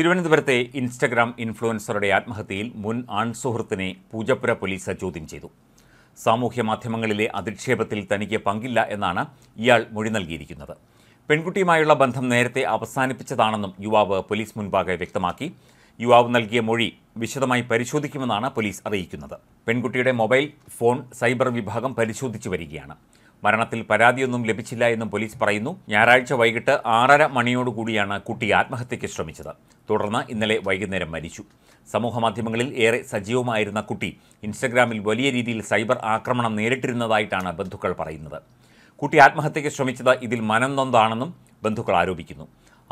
തിരുവനന്തപുരത്തെ ഇൻസ്റ്റഗ്രാം ഇൻഫ്ലുവൻസറുടെ ആത്മഹത്യയിൽ മുൻ ആൺസുഹൃത്തിനെ പൂജപ്പുര പോലീസ് ചോദ്യം ചെയ്തു സാമൂഹ്യ മാധ്യമങ്ങളിലെ അധിക്ഷേപത്തിൽ തനിക്ക് പങ്കില്ല എന്നാണ് ഇയാൾ മൊഴി നൽകിയിരിക്കുന്നത് പെൺകുട്ടിയുമായുള്ള ബന്ധം നേരത്തെ അവസാനിപ്പിച്ചതാണെന്നും യുവാവ് പോലീസ് മുൻപാകെ വ്യക്തമാക്കി യുവാവ് നൽകിയ മൊഴി വിശദമായി പരിശോധിക്കുമെന്നാണ് പോലീസ് അറിയിക്കുന്നത് പെൺകുട്ടിയുടെ മൊബൈൽ ഫോൺ സൈബർ വിഭാഗം പരിശോധിച്ചു വരികയാണ് മരണത്തിൽ പരാതിയൊന്നും ലഭിച്ചില്ല എന്നും പോലീസ് പറയുന്നു ഞായറാഴ്ച വൈകിട്ട് ആറര മണിയോടുകൂടിയാണ് കുട്ടി ആത്മഹത്യയ്ക്ക് ശ്രമിച്ചത് തുടർന്ന് ഇന്നലെ വൈകുന്നേരം മരിച്ചു സമൂഹമാധ്യമങ്ങളിൽ ഏറെ സജീവമായിരുന്ന കുട്ടി ഇൻസ്റ്റഗ്രാമിൽ വലിയ രീതിയിൽ സൈബർ ആക്രമണം നേരിട്ടിരുന്നതായിട്ടാണ് ബന്ധുക്കൾ പറയുന്നത് കുട്ടി ആത്മഹത്യയ്ക്ക് ശ്രമിച്ചത് ഇതിൽ മനം നൊന്താണെന്നും ബന്ധുക്കൾ ആരോപിക്കുന്നു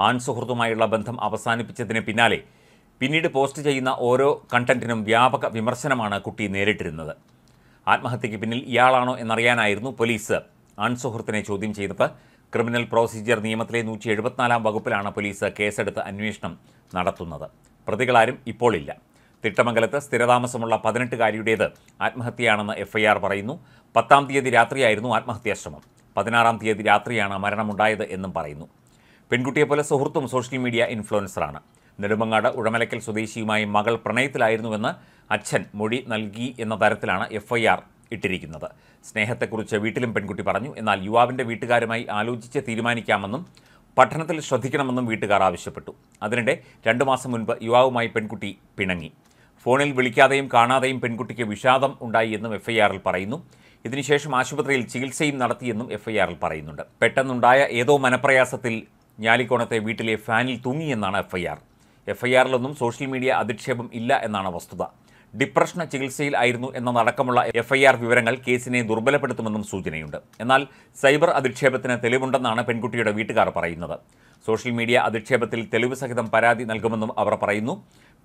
ആൺ സുഹൃത്തുമായുള്ള ബന്ധം അവസാനിപ്പിച്ചതിന് പിന്നാലെ പിന്നീട് പോസ്റ്റ് ചെയ്യുന്ന ഓരോ കണ്ടന്റിനും വ്യാപക വിമർശനമാണ് കുട്ടി നേരിട്ടിരുന്നത് ആത്മഹത്യയ്ക്ക് പിന്നിൽ ഇയാളാണോ എന്നറിയാനായിരുന്നു പോലീസ് ആൺസുഹൃത്തിനെ ചോദ്യം ചെയ്തത് ക്രിമിനൽ പ്രോസീജിയർ നിയമത്തിലെ നൂറ്റി എഴുപത്തിനാലാം വകുപ്പിലാണ് പോലീസ് കേസെടുത്ത് അന്വേഷണം നടത്തുന്നത് പ്രതികളാരും ഇപ്പോഴില്ല തിട്ടമംഗലത്ത് സ്ഥിരതാമസമുള്ള പതിനെട്ടുകാരിയുടേത് ആത്മഹത്യയാണെന്ന് എഫ്ഐആർ പറയുന്നു പത്താം തീയതി രാത്രിയായിരുന്നു ശ്രമം പതിനാറാം തീയതി രാത്രിയാണ് മരണമുണ്ടായത് എന്നും പറയുന്നു പോലെ സുഹൃത്തും സോഷ്യൽ മീഡിയ ഇൻഫ്ലുവൻസറാണ് നെടുമങ്ങാട് ഉഴമലക്കൽ സ്വദേശിയുമായി മകൾ പ്രണയത്തിലായിരുന്നുവെന്ന് അച്ഛൻ മൊഴി നൽകി എന്ന തരത്തിലാണ് എഫ്ഐആർ ഇട്ടിരിക്കുന്നത് സ്നേഹത്തെക്കുറിച്ച് വീട്ടിലും പെൺകുട്ടി പറഞ്ഞു എന്നാൽ യുവാവിൻ്റെ വീട്ടുകാരുമായി ആലോചിച്ച് തീരുമാനിക്കാമെന്നും പഠനത്തിൽ ശ്രദ്ധിക്കണമെന്നും വീട്ടുകാർ ആവശ്യപ്പെട്ടു അതിനിടെ രണ്ടു മാസം മുൻപ് യുവാവുമായി പെൺകുട്ടി പിണങ്ങി ഫോണിൽ വിളിക്കാതെയും കാണാതെയും പെൺകുട്ടിക്ക് വിഷാദം ഉണ്ടായി എന്നും എഫ്ഐആറിൽ പറയുന്നു ഇതിനുശേഷം ആശുപത്രിയിൽ ചികിത്സയും നടത്തിയെന്നും എഫ്ഐആറിൽ പറയുന്നുണ്ട് പെട്ടെന്നുണ്ടായ ഏതോ മനപ്രയാസത്തിൽ ഞാലിക്കോണത്തെ വീട്ടിലെ ഫാനിൽ തൂങ്ങിയെന്നാണ് എഫ്ഐആർ എഫ്ഐആറിലൊന്നും സോഷ്യൽ മീഡിയ അധിക്ഷേപം ഇല്ല എന്നാണ് വസ്തുത ഡിപ്രഷന് ചികിത്സയിൽ ആയിരുന്നു നടക്കമുള്ള എഫ്ഐആർ വിവരങ്ങൾ കേസിനെ ദുർബലപ്പെടുത്തുമെന്നും സൂചനയുണ്ട് എന്നാൽ സൈബർ അധിക്ഷേപത്തിന് തെളിവുണ്ടെന്നാണ് പെൺകുട്ടിയുടെ വീട്ടുകാർ പറയുന്നത് സോഷ്യൽ മീഡിയ അധിക്ഷേപത്തിൽ തെളിവ് സഹിതം പരാതി നൽകുമെന്നും അവർ പറയുന്നു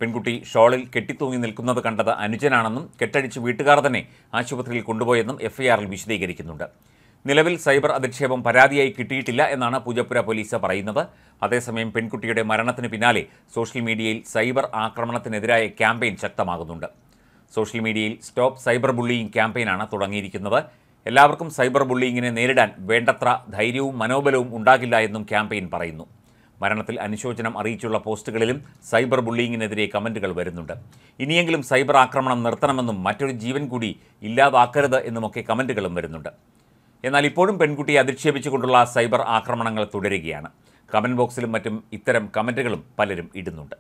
പെൺകുട്ടി ഷോളിൽ കെട്ടിത്തൂങ്ങി നിൽക്കുന്നത് കണ്ടത് അനുജനാണെന്നും കെട്ടഴിച്ച് വീട്ടുകാർ തന്നെ ആശുപത്രിയിൽ കൊണ്ടുപോയെന്നും എഫ്ഐആറിൽ വിശദീകരിക്കുന്നുണ്ട് നിലവിൽ സൈബർ അധിക്ഷേപം പരാതിയായി കിട്ടിയിട്ടില്ല എന്നാണ് പൂജപ്പുര പോലീസ് പറയുന്നത് അതേസമയം പെൺകുട്ടിയുടെ മരണത്തിന് പിന്നാലെ സോഷ്യൽ മീഡിയയിൽ സൈബർ ആക്രമണത്തിനെതിരായ ക്യാമ്പയിൻ ശക്തമാകുന്നുണ്ട് സോഷ്യൽ മീഡിയയിൽ സ്റ്റോപ്പ് സൈബർ ബുള്ളിയിങ് ക്യാമ്പയിനാണ് തുടങ്ങിയിരിക്കുന്നത് എല്ലാവർക്കും സൈബർ ബുള്ളിയിങ്ങിനെ നേരിടാൻ വേണ്ടത്ര ധൈര്യവും മനോബലവും ഉണ്ടാകില്ല എന്നും ക്യാമ്പയിൻ പറയുന്നു മരണത്തിൽ അനുശോചനം അറിയിച്ചുള്ള പോസ്റ്റുകളിലും സൈബർ ബുള്ളിയിങ്ങിനെതിരെ കമൻറ്റുകൾ വരുന്നുണ്ട് ഇനിയെങ്കിലും സൈബർ ആക്രമണം നിർത്തണമെന്നും മറ്റൊരു ജീവൻ കൂടി ഇല്ലാതാക്കരുത് എന്നുമൊക്കെ കമൻറ്റുകളും വരുന്നുണ്ട് എന്നാൽ ഇപ്പോഴും പെൺകുട്ടിയെ അധിക്ഷേപിച്ചുകൊണ്ടുള്ള സൈബർ ആക്രമണങ്ങൾ തുടരുകയാണ് കമൻറ്റ് ബോക്സിലും മറ്റും ഇത്തരം കമൻറ്റുകളും പലരും ഇടുന്നുണ്ട്